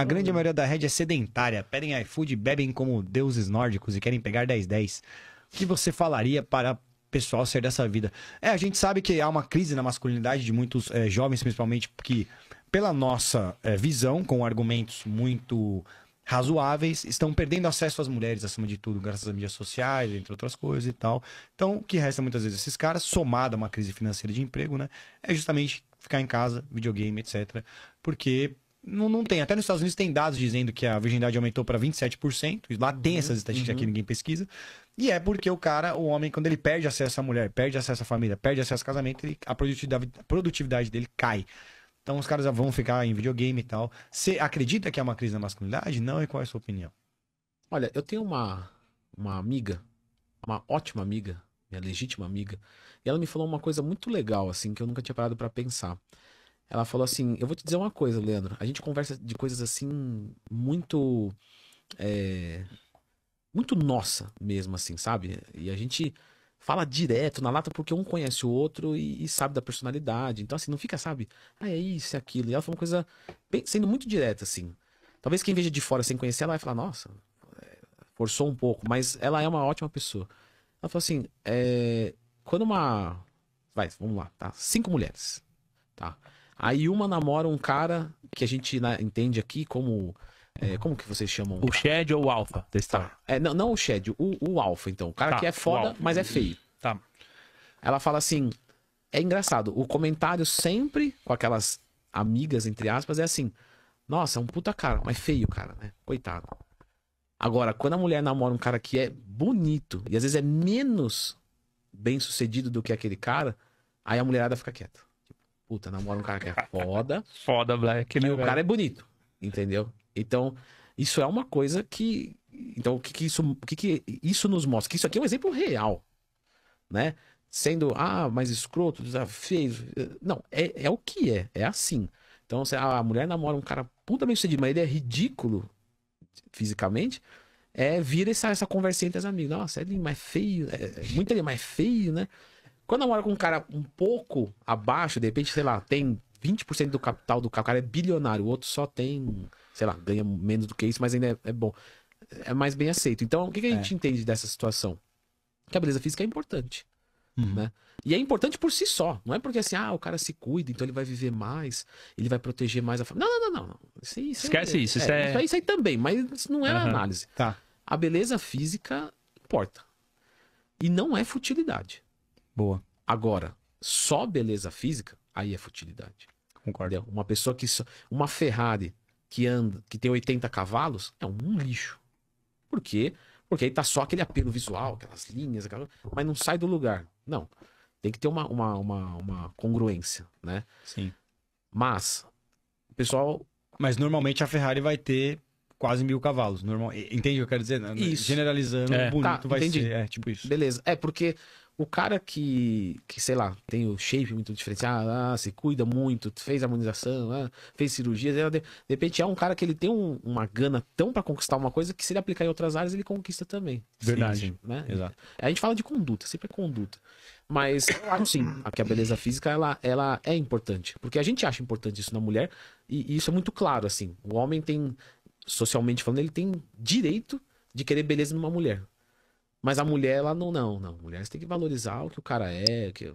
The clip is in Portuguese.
a grande maioria da rede é sedentária, pedem iFood, bebem como deuses nórdicos e querem pegar 10-10. O que você falaria para pessoal ser dessa vida? É, a gente sabe que há uma crise na masculinidade de muitos é, jovens, principalmente, porque pela nossa é, visão, com argumentos muito razoáveis, estão perdendo acesso às mulheres, acima de tudo, graças às mídias sociais, entre outras coisas e tal. Então, o que resta muitas vezes esses caras, somado a uma crise financeira de emprego, né? É justamente ficar em casa, videogame, etc. Porque não, não tem. Até nos Estados Unidos tem dados dizendo que a virgindade aumentou para 27%. Lá tem uhum, essas estatísticas uhum. que ninguém pesquisa. E é porque o cara, o homem, quando ele perde acesso à mulher, perde acesso à família, perde acesso ao casamento, ele, a, produtividade, a produtividade dele cai. Então os caras vão ficar em videogame e tal. Você acredita que é uma crise da masculinidade? Não, e qual é a sua opinião? Olha, eu tenho uma, uma amiga, uma ótima amiga, minha legítima amiga, e ela me falou uma coisa muito legal, assim, que eu nunca tinha parado para pensar. Ela falou assim: Eu vou te dizer uma coisa, Leandro. A gente conversa de coisas assim, muito. É, muito nossa mesmo, assim, sabe? E a gente fala direto na lata porque um conhece o outro e, e, sabe da personalidade. Então, assim, não fica, sabe? Ah, é isso, é aquilo. E ela falou uma coisa bem, sendo muito direta, assim. Talvez quem veja de fora sem conhecer, ela vai falar, nossa, é, forçou um pouco. Mas ela é uma ótima pessoa. Ela falou assim, é... quando uma... Vai, vamos lá, tá? Cinco mulheres, tá? Aí uma namora um cara que a gente na, entende aqui como. É, como que vocês chamam? O Shed ou o Alpha Tá. É, não, não o Shed, o, o Alpha, então. O cara tá, que é foda, mas é feio. Tá. Ela fala assim. É engraçado, o comentário sempre com aquelas amigas, entre aspas, é assim: Nossa, é um puta cara, mas feio, cara, né? Coitado. Agora, quando a mulher namora um cara que é bonito e às vezes é menos bem sucedido do que aquele cara, aí a mulherada fica quieta puta, namora um cara que é foda. foda, Black, né? E o cara é bonito, entendeu? Então, isso é uma coisa que. Então, o que, que isso, o que, que isso nos mostra? Que isso aqui é um exemplo real, né? Sendo, ah, mas escroto, desafio. Não, é, é o que é, é assim. Então, se ah, a mulher namora um cara puta bem sucedido, mas ele é ridículo fisicamente, é, vira essa, essa conversinha entre as amigas. Nossa, ele é mais é feio, é, é muito ele é mais feio, né? Quando eu com um cara um pouco abaixo, de repente, sei lá, tem 20% do capital do cara, o cara é bilionário, o outro só tem, sei lá, ganha menos do que isso, mas ainda é, é bom. É mais bem aceito. Então, o que, que a é. gente é. entende dessa situação? Que a beleza física é importante. Uhum. Né? E é importante por si só. Não é porque assim, ah, o cara se cuida, então ele vai viver mais, ele vai proteger mais a família. Não, não, não, não. Isso, isso Esquece é, isso. É, isso, é... isso aí também, mas isso não é uhum. análise. Tá. A beleza física importa. E não é futilidade. Boa. Agora, só beleza física, aí é futilidade. Concordo. Entendeu? Uma pessoa que só. Uma Ferrari que anda, que tem 80 cavalos, é um lixo. Por quê? Porque aí tá só aquele apelo visual, aquelas linhas, mas não sai do lugar. Não. Tem que ter uma, uma, uma, uma congruência, né? Sim. Mas, o pessoal. Mas normalmente a Ferrari vai ter quase mil cavalos. Normal... Entende o que eu quero dizer? Isso. Generalizando, é. bonito tá, vai entendi. ser. É, tipo isso. Beleza. É porque o cara que, que, sei lá, tem o shape muito diferenciado, ah, se cuida muito, fez harmonização, ah, fez cirurgias, de, é, de, repente é um cara que ele tem um, uma gana tão para conquistar uma coisa que se ele aplicar em outras áreas, ele conquista também. Verdade. Sim, né? Exato. A gente fala de conduta, sempre é conduta. Mas eu acho sim, que a beleza física ela, ela é importante. Porque a gente acha importante isso na mulher, e, e isso é muito claro, assim. O homem tem, socialmente falando, ele tem direito de querer beleza numa mulher. Mas a mulher, ela não, não, não. Mulheres tem que valorizar o que o cara é, que